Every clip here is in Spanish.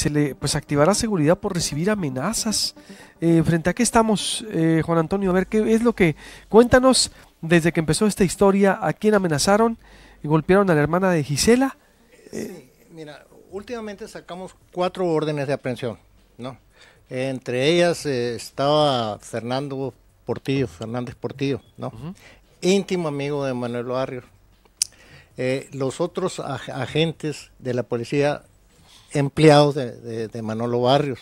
se le pues activará seguridad por recibir amenazas. Eh, ¿Frente a qué estamos, eh, Juan Antonio? A ver, ¿qué es lo que... Cuéntanos, desde que empezó esta historia, ¿a quién amenazaron? Y ¿Golpearon a la hermana de Gisela? mira, últimamente sacamos cuatro órdenes de aprehensión, ¿no? Entre ellas eh, estaba Fernando Portillo, Fernández Portillo, ¿no? Íntimo amigo de Manuel Barrio. los otros agentes de la policía empleados de, Manolo Barrios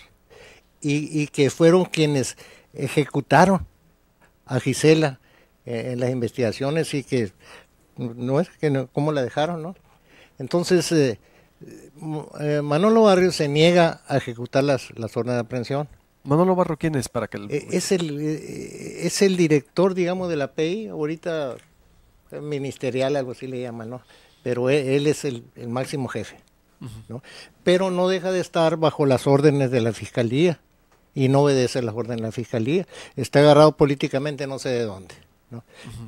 y, y, que fueron quienes ejecutaron a Gisela eh, en las investigaciones y que no es que cómo la dejaron, Entonces, eh, eh, Manolo Barrios se niega a ejecutar las, órdenes de aprehensión. Manolo Barro, ¿quién es para que Es el, es el director, digamos, de la PI, ahorita ministerial, algo así le llaman, ¿no? Pero él, e, él es el, el máximo jefe pero no deja de estar bajo las órdenes de la fiscalía y no obedece las órdenes de la fiscalía. Está agarrado políticamente no sé de dónde.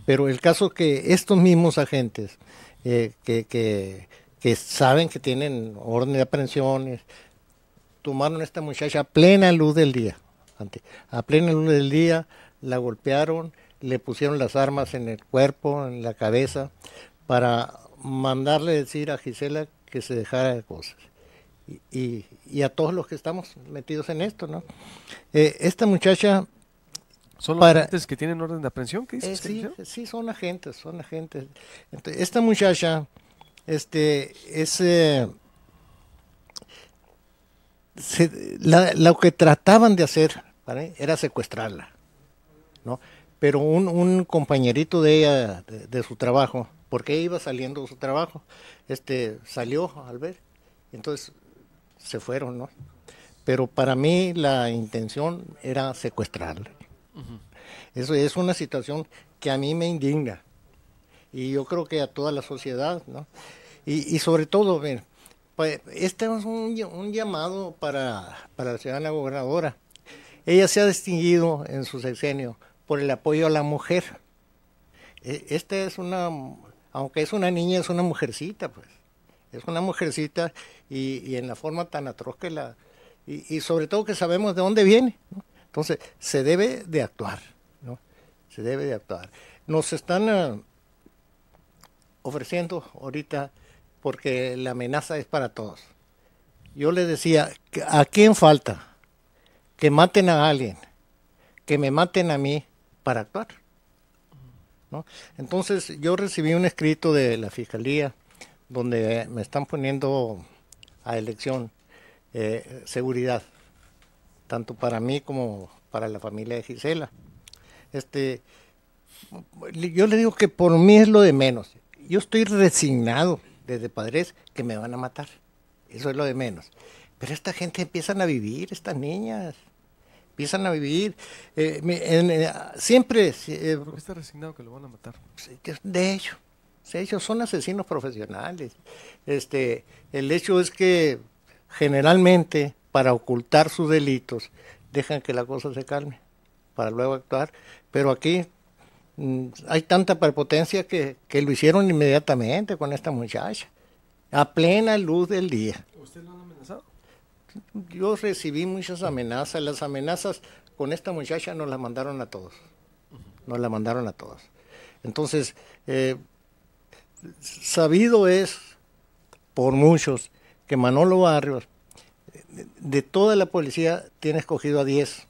Pero el caso es que estos mismos agentes eh, que, saben que tienen orden de aprehensión tomaron a esta muchacha a plena luz del día. a plena luz del día la golpearon, le pusieron las armas en el cuerpo, en la cabeza, para mandarle decir a Gisela que se dejara de cosas. Y, a todos los que estamos metidos en esto, ¿no? Eh, esta muchacha... ¿Son agentes que tienen orden de aprehensión? Eh, sí, sí, son agentes, son agentes. esta muchacha este, es... Eh, lo que trataban de hacer era secuestrarla, ¿no? Pero un, un compañerito de ella, de su trabajo, porque iba saliendo su trabajo. Este salió al ver, entonces se fueron, ¿no? Pero para mí la intención era secuestrarle. Eso es una situación que a mí me indigna y yo creo que a toda la sociedad, ¿no? Y, sobre todo, ver pues, este es un, llamado para, para la ciudadana gobernadora. Ella se ha distinguido en su sexenio por el apoyo a la mujer. E, Esta es una aunque es una niña, es una mujercita, pues. Es una mujercita y, en la forma tan atroz que la... Y, sobre todo que sabemos de dónde viene. Entonces, se debe de actuar, ¿no? Se debe de actuar. Nos están eh, ofreciendo ahorita, porque la amenaza es para todos. Yo les decía, ¿a quién falta? Que maten a alguien, que me maten a mí para actuar. Entonces yo recibí un escrito de la Fiscalía donde me están poniendo a elección eh, seguridad, tanto para mí como para la familia de Gisela. Este, yo le digo que por mí es lo de menos. Yo estoy resignado desde padres que me van a matar. Eso es lo de menos. Pero esta gente empiezan a vivir, estas niñas empiezan a vivir. Eh, eh, siempre. Eh, ¿Por está resignado que lo van a matar? De hecho, ellos son asesinos profesionales. Este, el hecho es que generalmente, para ocultar sus delitos, dejan que la cosa se calme para luego actuar. Pero aquí mm, hay tanta prepotencia que, que, lo hicieron inmediatamente con esta muchacha, a plena luz del día. ¿Usted yo recibí muchas amenazas. Las amenazas con esta muchacha nos las mandaron a todos. Nos las mandaron a todos. Entonces, eh, sabido es por muchos que Manolo Barrios, de toda la policía, tiene escogido a 10,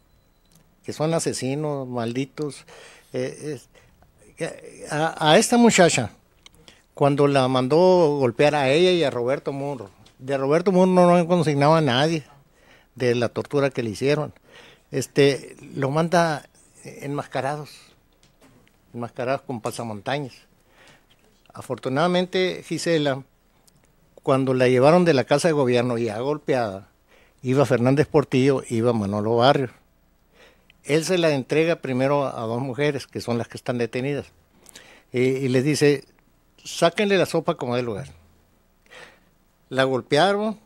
que son asesinos, malditos. Eh, a, esta muchacha, cuando la mandó golpear a ella y a Roberto Moro, de Roberto Muro no, han consignado a nadie de la tortura que le hicieron. Este, lo manda enmascarados, enmascarados con pasamontañas. Afortunadamente, Gisela, cuando la llevaron de la casa de gobierno a golpeada, iba Fernández Portillo, iba Manolo Barrio. Él se la entrega primero a dos mujeres, que son las que están detenidas, eh, y, les dice, sáquenle la sopa como del lugar la golpearon,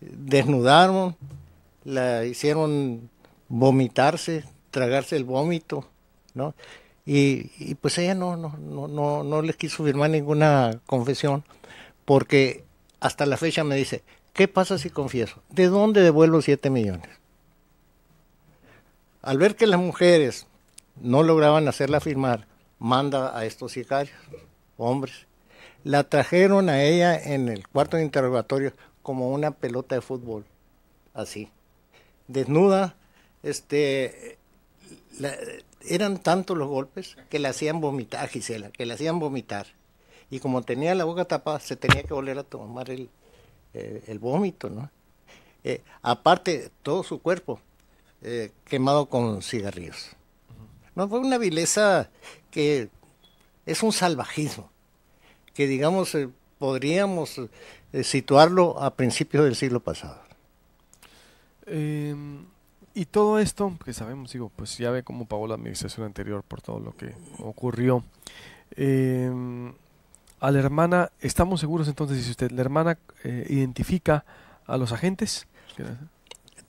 desnudaron, la hicieron vomitarse, tragarse el vómito, ¿no? Y, pues ella no, no, no, no, no les quiso firmar ninguna confesión, porque hasta la fecha me dice, ¿qué pasa si confieso? ¿De dónde devuelvo 7 millones? Al ver que las mujeres no lograban hacerla firmar, manda a estos sicarios, hombres, la trajeron a ella en el cuarto de interrogatorio como una pelota de fútbol, así, desnuda. Este, eran tantos los golpes que la hacían vomitar, Gisela, que la hacían vomitar. Y como tenía la boca tapada, se tenía que volver a tomar el, eh, vómito, ¿no? Eh, aparte, todo su cuerpo eh, quemado con cigarrillos. No fue una vileza que es un salvajismo que digamos eh, podríamos eh, situarlo a principios del siglo pasado. Em, y todo esto, que sabemos, digo, pues ya ve cómo pagó la administración anterior por todo lo que ocurrió. Em, a la hermana, estamos seguros entonces, si usted, la hermana eh, identifica a los agentes.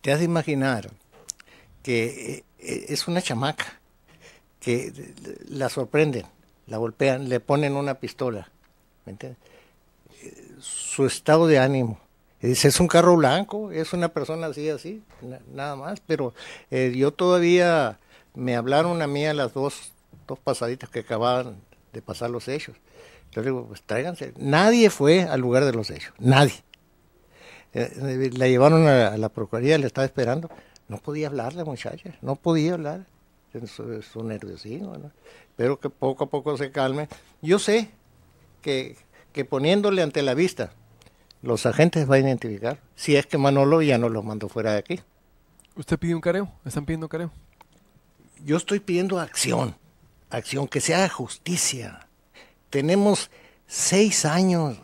Te hace imaginar que es una chamaca que la sorprenden, la golpean, le ponen una pistola eh, su estado de ánimo. es un carro blanco, es una persona así, así, nada más. Pero eh, yo todavía, me hablaron a mí a las dos, dos pasaditas que acababan de pasar los hechos. Yo digo, pues tráiganse. Nadie fue al lugar de los hechos, nadie. Eh, la llevaron a, la Procuraduría, le estaba esperando. No podía hablar la muchacha, no podía hablar. Es un nerviosismo, Pero que poco a poco se calme. Yo sé que, poniéndole ante la vista los agentes va a identificar si es que Manolo ya no los mandó fuera de aquí. ¿Usted pide un careo? ¿Están pidiendo careo? Yo estoy pidiendo acción, acción que se haga justicia. Tenemos seis años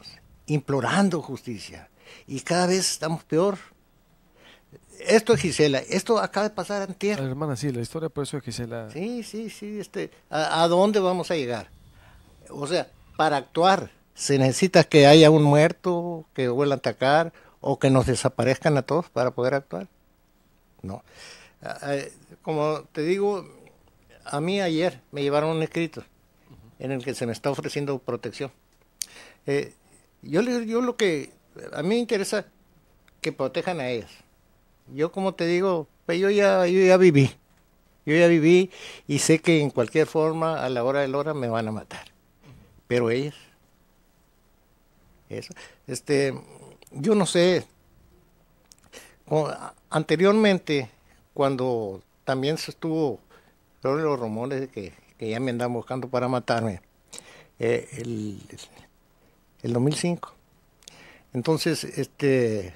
implorando justicia y cada vez estamos peor. Esto es Gisela, esto acaba de pasar en La hermana, sí, la historia por eso es Gisela. Sí, sí, sí, este, ¿a dónde vamos a llegar? O sea, para actuar se necesita que haya un muerto, que vuelva a atacar o que nos desaparezcan a todos para poder actuar. No. Ah, eh, como te digo, a mí ayer me llevaron un escrito en el que se me está ofreciendo protección. Eh, yo, yo lo que a mí me interesa que protejan a ellas. Yo como te digo, pues yo ya, yo ya viví. Yo ya viví y sé que en cualquier forma, a la hora de la hora, me van a matar pero ellas. Eso. Este, yo no sé, anteriormente, cuando también se estuvo los rumores de que, que, ya me andan buscando para matarme, eh, el, el 2005. Entonces, este,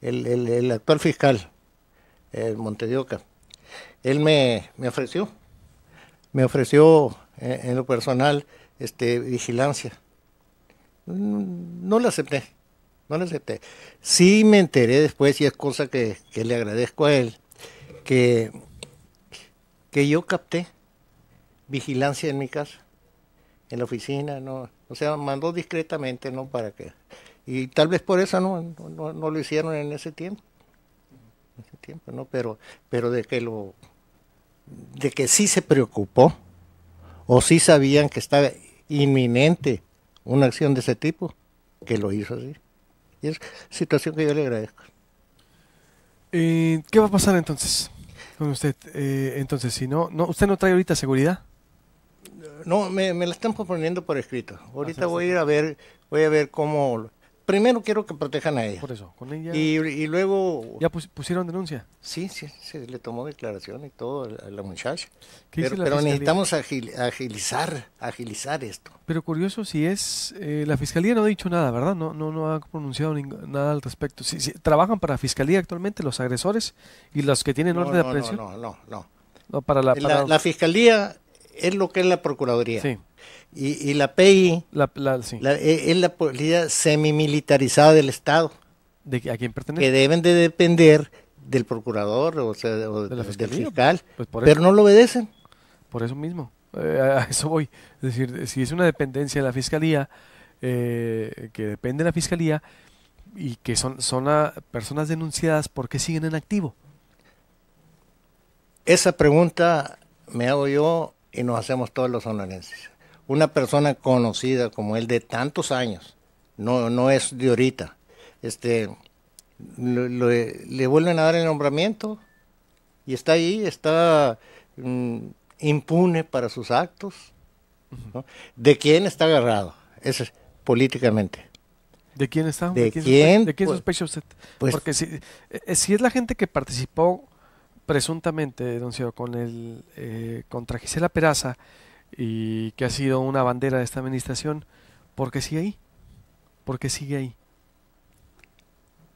el, actual fiscal, el eh, Montedioca, él me, ofreció, me ofreció eh, en lo personal este, vigilancia. No la acepté, no la acepté. Sí me enteré después, y es cosa que, le agradezco a él, que, que yo capté vigilancia en mi casa, en la oficina, no, o sea, mandó discretamente, ¿no? Para que... Y tal vez por eso no, no, lo hicieron en ese tiempo. ese tiempo, ¿no? Pero, pero de que lo... De que sí se preocupó, o si sabían que estaba inminente una acción de ese tipo, que lo hizo así. Y es situación que yo le agradezco. Eh, ¿Qué va a pasar entonces con usted? Eh, entonces, si no, no, ¿usted no trae ahorita seguridad? No, me, me la están proponiendo por escrito. Ahorita voy a ir a ver, voy a ver cómo primero quiero que protejan a ella. Por eso, con ella. Y, luego. ¿Ya pusieron denuncia? Sí, sí, se le tomó declaración y todo a la muchacha. pero, necesitamos agilizar, agilizar esto. Pero curioso, si es. Eh, la fiscalía no ha dicho nada, ¿verdad? No no, no ha pronunciado nada al respecto. Si, ¿Trabajan para la fiscalía actualmente los agresores y los que tienen orden de aprehensión? No, no, no. no. para La, la fiscalía es lo que es la procuraduría. Sí. Y, la PI la, la, sí. E, es la policía semimilitarizada del Estado. ¿De a quién pertenece? Que deben de depender del procurador o, del fiscal, pues, pues, pero no lo obedecen. Por eso mismo, eh, a eso voy. Es decir, si es una dependencia de la fiscalía, eh, que depende de la fiscalía y que son, son personas denunciadas, ¿por qué siguen en activo? Esa pregunta me hago yo y nos hacemos todos los sonorenses una persona conocida como él de tantos años, no, no es de ahorita, este, le vuelven a dar el nombramiento y está ahí, está mm, impune para sus actos. ¿De quién está agarrado? Eso es políticamente. ¿De quién está? ¿De, quién, ¿De quién pues, sospecha usted? Pues Porque eh, si, es la gente que participó presuntamente, don con, el, eh, contra Gisela Peraza, y que ha sido una bandera de esta administración, porque sigue ahí, porque sigue ahí.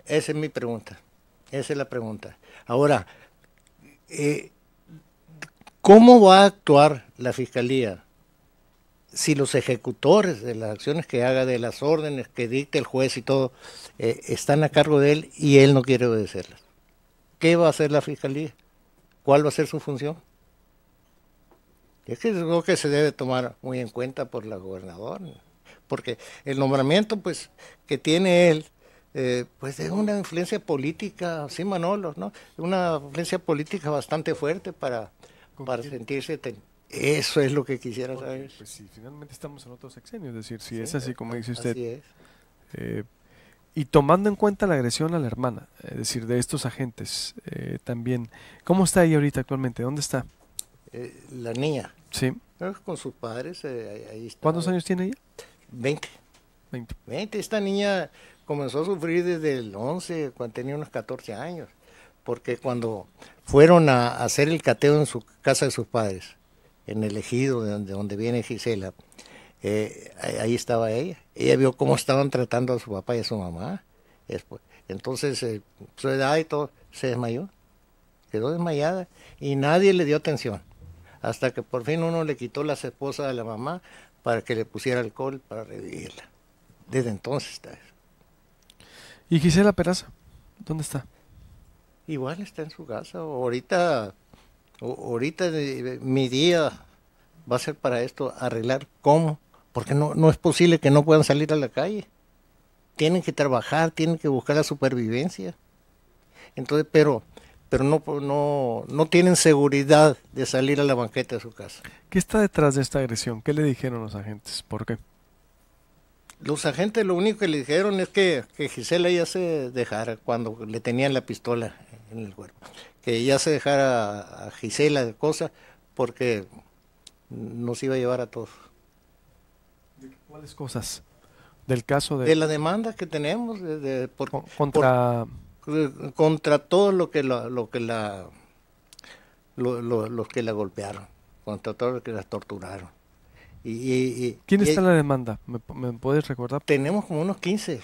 Esa es mi pregunta, esa es la pregunta. Ahora, eh, ¿cómo va a actuar la Fiscalía si los ejecutores de las acciones que haga, de las órdenes que dicte el juez y todo, eh, están a cargo de él y él no quiere obedecerlas? ¿Qué va a hacer la Fiscalía? ¿Cuál va a ser su función? Es que es algo que se debe tomar muy en cuenta por la gobernadora, porque el nombramiento pues que tiene él, eh, pues es una influencia política, sí Manolo, ¿no? Una influencia política bastante fuerte para, para sentirse... eso es lo que quisiera saber. Pues si finalmente estamos en otro sexenio, es decir, si es así como dice usted. Así es. Eh, y tomando en cuenta la agresión a la hermana, es decir, de estos agentes eh, también, ¿cómo está ella ahorita actualmente? ¿Dónde está? Eh, la niña. Sí. Con sus padres, eh, ¿Cuántos años tiene ella? 20. veinte Esta niña comenzó a sufrir desde el 11, cuando tenía unos 14 años, porque cuando fueron a hacer el cateo en su casa de sus padres, en el ejido de donde, viene Gisela, eh, ahí estaba ella. Ella vio cómo estaban tratando a su papá y a su mamá. Entonces, su edad y todo, se desmayó, quedó desmayada y nadie le dio atención hasta que por fin uno le quitó las esposas a la mamá para que le pusiera alcohol para revivirla. Desde entonces está eso. ¿Y Gisela Peraza? ¿Dónde está? Igual está en su casa. Ahorita, ahorita mi día va a ser para esto, arreglar cómo, porque no, no es posible que no puedan salir a la calle. Tienen que trabajar, tienen que buscar la supervivencia. Entonces, pero pero no, no, tienen seguridad de salir a la banqueta de su casa. ¿Qué está detrás de esta agresión? ¿Qué le dijeron los agentes? ¿Por qué? Los agentes lo único que le dijeron es que, que Gisela ya se dejara cuando le tenían la pistola en el cuerpo, que ya se dejara a, Gisela de cosas porque nos iba a llevar a todos. cuáles cosas? Del caso de... De la demanda que tenemos contra contra todo lo que lo que la los que la golpearon, contra todos los que la torturaron. Y, ¿Quién está en la demanda? ¿Me, puedes recordar? Tenemos como unos 15.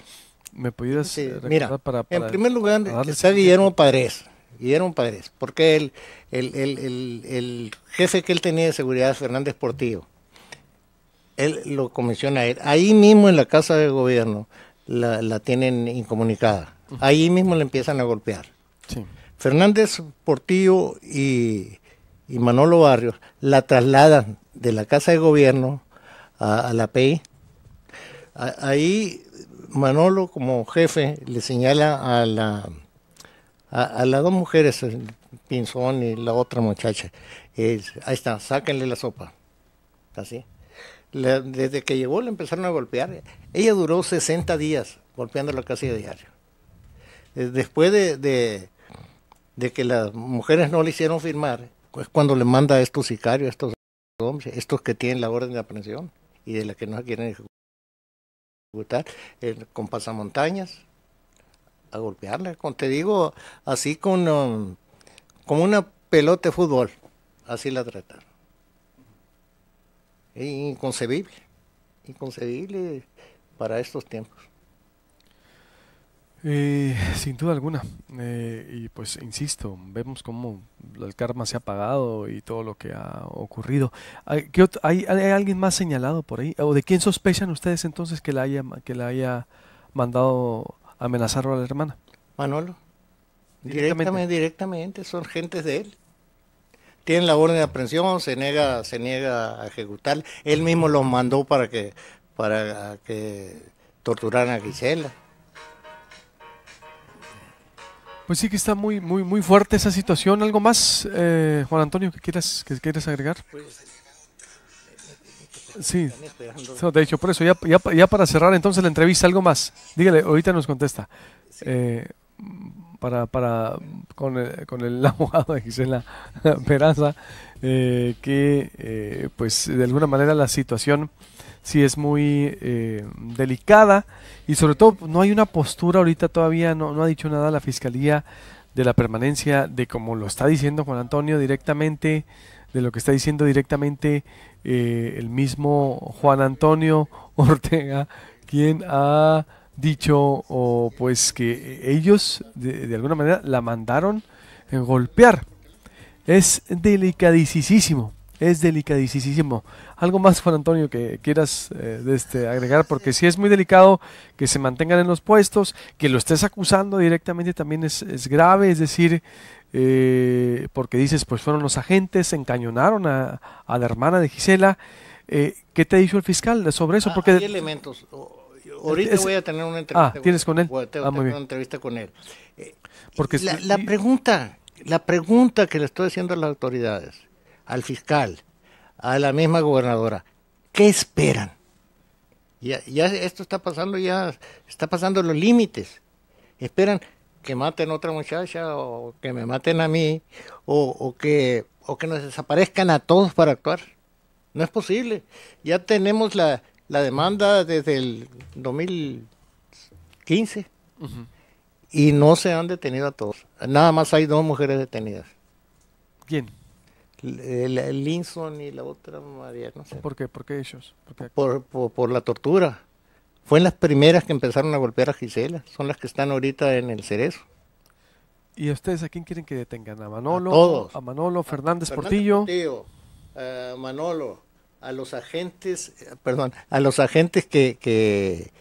¿Me pudieras eh, recordar mira, para, En primer lugar, está Guillermo Padres. Guillermo Padres, porque el, el, jefe que él tenía de seguridad, Fernández Portillo, él lo comisiona a él. Ahí mismo en la Casa de Gobierno la, la tienen incomunicada Ahí mismo le empiezan a golpear. Fernández Portillo y, Manolo Barrios la trasladan de la Casa de Gobierno a, la PEI. ahí Manolo como jefe le señala a, la, a, las dos mujeres, Pinzón y la otra muchacha, ahí está, sáquenle la sopa. Así. desde que llegó le empezaron a golpear. Ella duró 60 días golpeando la casa de diario. Eh, después de, que las mujeres no le hicieron firmar, pues cuando le manda a estos sicarios, a estos hombres, estos que tienen la orden de aprehensión y de la que no quieren ejecutar, con pasamontañas, a golpearla, con, te digo, así con um, como una pelota de fútbol, así la trataron. E inconcebible, inconcebible para estos tiempos. Eh, sin duda alguna. Eh, y pues insisto, vemos cómo el karma se ha pagado y todo lo que ha ocurrido. ¿Hay, alguien más señalado por ahí? ¿O de quién sospechan ustedes entonces que la haya, que haya mandado amenazar a la hermana? Manolo. Directamente, son gentes de él. Tienen la orden de aprehensión, se niega, se niega a ejecutar. Él mismo los mandó para que, para que torturaran a Gisela. Pues sí que está muy, muy, muy fuerte esa situación. ¿Algo más, eh, Juan Antonio, que quieras, que quieras agregar? Pues, sí, de hecho, por eso, ya, para cerrar entonces la entrevista, algo más. Dígale, ahorita nos contesta. Eh, para, para con, el, eh, con el abogado de Gisela Peraza, que pues de alguna manera la situación sí es muy eh, delicada y sobre todo no hay una postura ahorita todavía, no, no ha dicho nada la Fiscalía de la permanencia de como lo está diciendo Juan Antonio directamente, de lo que está diciendo directamente eh, el mismo Juan Antonio Ortega, quien ha dicho o pues que ellos de, de, alguna manera la mandaron en golpear. Es delicadísimo es delicadísimo. Algo más, Juan Antonio, que quieras eh, este, agregar, porque si es muy delicado que se mantengan en los puestos, que lo estés acusando directamente también es, grave, es decir, eh, porque dices, pues fueron los agentes, encañonaron a, a la hermana de Gisela. Eh, ¿Qué te dijo el fiscal sobre eso? Ah, porque hay elementos. Ahorita voy a tener una ah, entrevista. ¿tienes con él? Voy a ah, tener una entrevista con él. Eh, porque la, la pregunta, la pregunta que le estoy haciendo a las autoridades al fiscal, a la misma gobernadora. ¿Qué esperan? Ya, esto está pasando, ya está pasando los límites. Esperan que maten a otra muchacha o que me maten a mí o, que, o que nos desaparezcan a todos para actuar. No es posible. Ya tenemos la, demanda desde el 2015 y no se han detenido a todos. Nada más hay dos mujeres detenidas. Bien el Linson y la otra María, no sé. ¿Por qué? ¿Por qué ellos? ¿Por, Por, la tortura. fueron las primeras que empezaron a golpear a Gisela. Son las que están ahorita en el cerezo. ¿Y ustedes a quién quieren que detengan? ¿A Manolo? A, Manolo Fernández, Portillo. a eh, Manolo, a los agentes, eh, perdón, a los agentes que, que,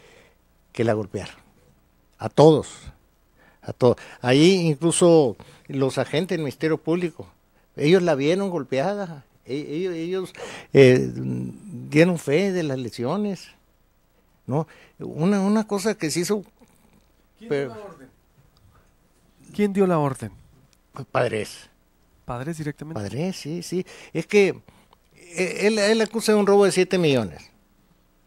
que la golpearon. A todos. A todos. Ahí incluso los agentes del Ministerio Público ellos la vieron golpeada, e-, ellos, eh, dieron fe de las lesiones. ¿no? Una, cosa que se hizo... ¿Quién, dio, la orden? ¿Quién pues, padres. ¿Padres directamente? Padres, sí, sí. Es que eh, él, acusa de un robo de 7 millones.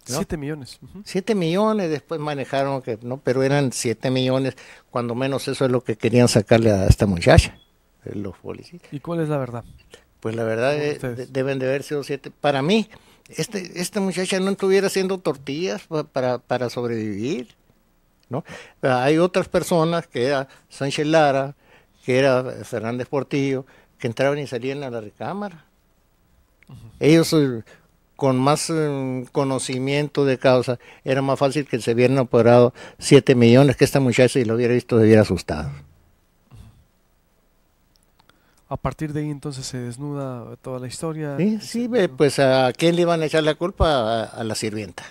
7 millones. 7 millones, después manejaron que no, pero eran 7 millones, cuando menos eso es lo que querían sacarle a esta muchacha los policías. ¿Y cuál es la verdad? Pues la verdad eh, es, deben de haber sido siete. Para mí, este, esta muchacha no estuviera haciendo tortillas para, sobrevivir. ¿no? Hay otras personas que era Sánchez Lara, que era Fernández Portillo, que entraban y salían a la recámara. Ellos eh, con más eh, conocimiento de causa, era más fácil que se hubieran operado siete millones que esta muchacha si lo hubiera visto, se hubiera asustado a partir de ahí entonces se desnuda toda la historia. Sí, pues a quién le iban a echar la culpa a, la sirvienta.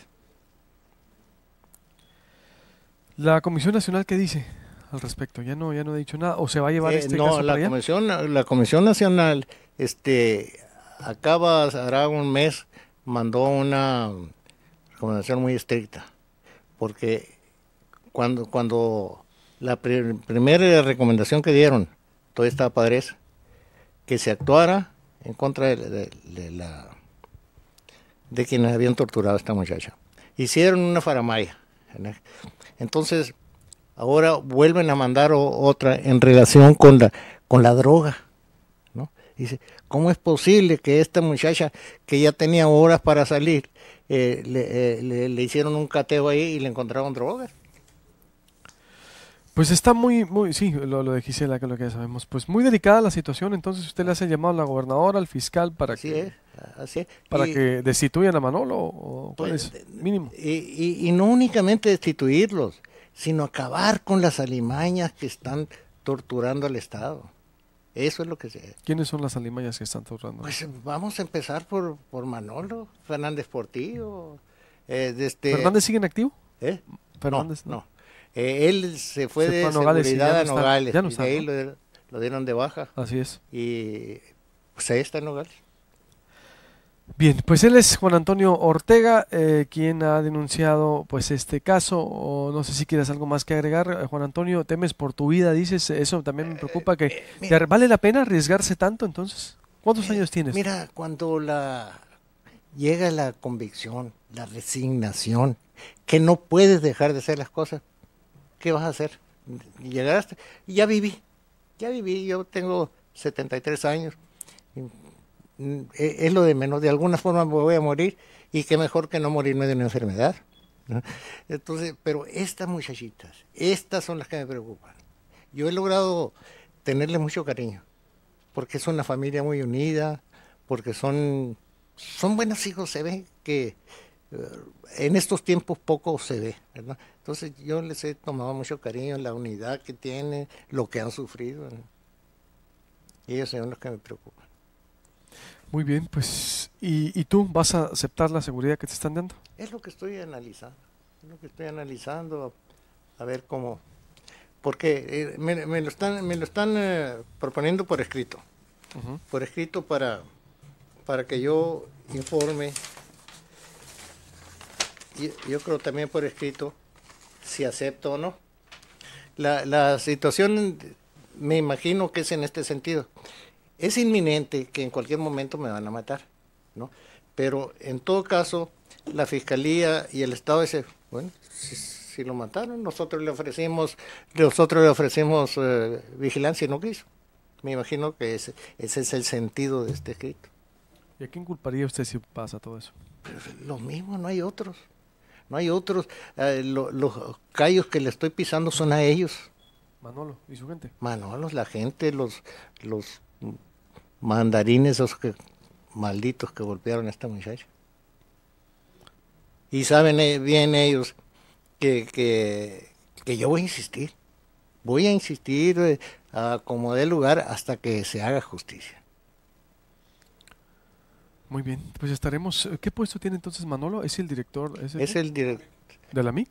La Comisión Nacional qué dice al respecto, ya no, ya no ha dicho nada, o se va a llevar eh, este la para allá? comisión, la Comisión Nacional, este, acaba hará un mes mandó una recomendación muy estricta, porque cuando cuando la primera recomendación que dieron, todo estaba padres que se actuara en contra de, la, de quienes habían torturado a esta muchacha. Hicieron una faramaya. Entonces, ahora vuelven a mandar otra en relación con la, con la droga. ¿no? Dice, ¿cómo es posible que esta muchacha que ya tenía horas para salir, eh, eh, le, le, hicieron un cateo ahí y le encontraron droga? Pues está muy, muy, sí, lo, de Gisela, que lo que ya sabemos, pues muy delicada la situación, entonces usted le hace llamado a la gobernadora, al fiscal, para que... así Para que destituyan a Manolo, cuál pues, mínimo. Y, no únicamente destituirlos, sino acabar con las alimañas que están torturando al Estado. Eso es lo que se... ¿Quiénes son las alimañas que están torturando? Pues vamos a empezar por, por Manolo, Fernández Portillo, eh, desde... Este ¿Fernández sigue en activo? ¿Eh? ¿Fernández? no. Eh, él se fue de seguridad a Nogales. y ahí lo, dieron de baja. Así es. Y pues ahí está en Nogales. Bien, pues él es Juan Antonio Ortega, eh, quien ha denunciado pues este caso. O no sé si quieres algo más que agregar, eh, Juan Antonio. Temes por tu vida, dices. Eso también me preocupa. Que vale la pena arriesgarse tanto, entonces. ¿Cuántos años tienes? Mira, cuando la llega la convicción, la resignación, que no puedes dejar de hacer las cosas, ¿qué vas a hacer? Llegaste, ya viví, ya viví, yo tengo 73 años, mm, eh, es lo de menos, de alguna forma me voy a morir y qué mejor que no morirme de una enfermedad. Entonces, pero estas muchachitas, estas son las que me preocupan. Yo he logrado tenerles mucho cariño, porque es una familia muy unida, porque son, son buenos hijos, se ve que eh, en estos tiempos poco se ve, Entonces yo les he tomado mucho cariño la unidad que tienen, lo que han sufrido. Y ellos son los que me preocupan. Muy bien, pues, ¿y, tú vas a aceptar la seguridad que te están dando? Es lo que estoy analizando, es lo que estoy analizando, a, ver cómo, porque eh, me, lo están, me lo están eh, proponiendo por escrito, por escrito para, para que yo informe yo, creo también por escrito si acepto o no. La, situación, me imagino que es en este sentido. Es inminente que en cualquier momento me van a matar, ¿no? Pero en todo caso, la fiscalía y el Estado dicen, bueno, si, lo mataron, nosotros le ofrecimos, nosotros le ofrecimos eh, vigilancia y no quiso. Me imagino que ese, es el sentido de este escrito. ¿Y a quién culparía usted si pasa todo eso? Pues, lo mismo, no hay otros no hay otros. Eh, los callos que le estoy pisando son a ellos. Manolo y su gente. Manolo, la gente, los, los mandarines, esos malditos que golpearon a esta muchacha. Y saben eh, bien ellos que, que yo voy a insistir. Voy a insistir eh, a como dé lugar hasta que se haga justicia. Muy bien, pues estaremos. Eh, ¿Qué puesto tiene entonces Manolo? ¿Es el director? ¿Es el, director. ¿De la MIC?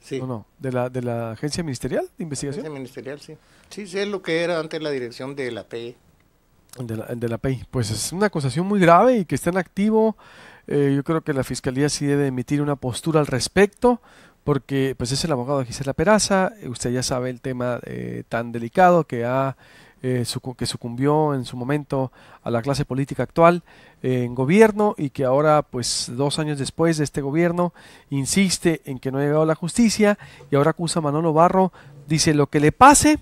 Sí. ¿O no? ¿De la, ¿De la Agencia Ministerial de Investigación? agencia Ministerial, sí. Sí, es lo que era antes la dirección de la PEI. De la, PEI. Pues es una acusación muy grave y que está en activo. Eh, yo creo que la Fiscalía sí debe emitir una postura al respecto, porque pues es el abogado de Gisela Peraza. Usted ya sabe el tema eh, tan delicado que ha eh, que sucumbió en su momento a la clase política actual eh, en gobierno y que ahora, pues dos años después de este gobierno, insiste en que no ha llegado la justicia y ahora acusa a Manolo Barro, dice lo que le pase,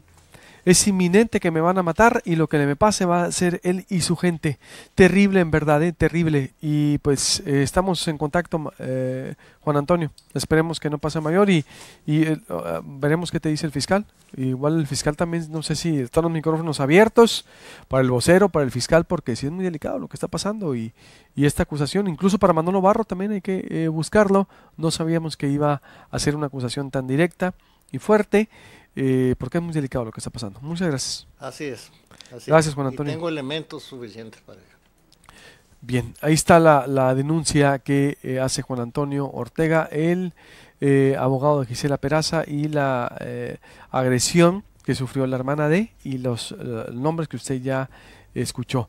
es inminente que me van a matar y lo que le me pase va a ser él y su gente. Terrible en verdad, eh, terrible. Y pues eh, estamos en contacto, eh, Juan Antonio. Esperemos que no pase mayor y, ah, veremos qué te dice el fiscal. Igual el fiscal también, no sé si están los micrófonos abiertos para el vocero, para el fiscal, porque si es muy delicado lo que está pasando y, y esta acusación, incluso para Manolo Barro también hay que buscarlo. No sabíamos que iba a ser una acusación tan directa y fuerte. Eh, porque es muy delicado lo que está pasando. Muchas gracias. Así es. gracias, Juan Antonio. Y tengo elementos suficientes para ello. Bien, ahí está la, la denuncia que eh, hace Juan Antonio Ortega, el eh, abogado de Gisela Peraza, y la agresión que sufrió la hermana de, y los nombres que usted ya escuchó.